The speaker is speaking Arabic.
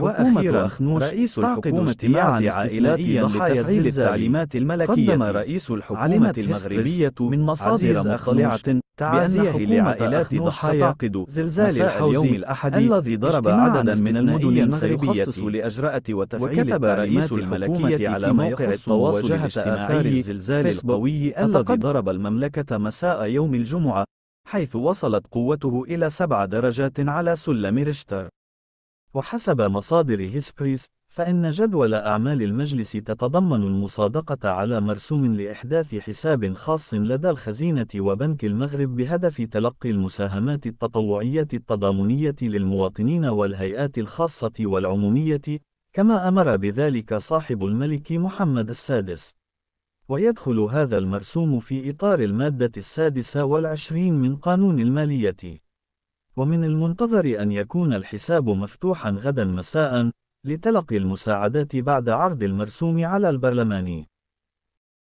وأخيرا رئيس الحكومة اجتماعا عائلات ضحايا التعليمات الملكية قدم رئيس الحكومة المغربية من مصادر مخلعة تعازيه لعائلات ضحايا زلزال اليوم الأحد الذي ضرب عددا من المدن المغربية لأجراء وتفعيل رئيس الملكية على موقع التواصل الاجتماعي الزلزال القوي الذي ضرب المملكة مساء يوم الجمعة حيث وصلت قوته إلى سبع درجات على سلم ريشتر وحسب مصادر هيسبريس فإن جدول أعمال المجلس تتضمن المصادقة على مرسوم لإحداث حساب خاص لدى الخزينة وبنك المغرب بهدف تلقي المساهمات التطوعية التضامنية للمواطنين والهيئات الخاصة والعمومية، كما أمر بذلك صاحب الملك محمد السادس. ويدخل هذا المرسوم في إطار المادة السادسة والعشرين من قانون المالية. ومن المنتظر أن يكون الحساب مفتوحا غدا مساء لتلقي المساعدات بعد عرض المرسوم على البرلمان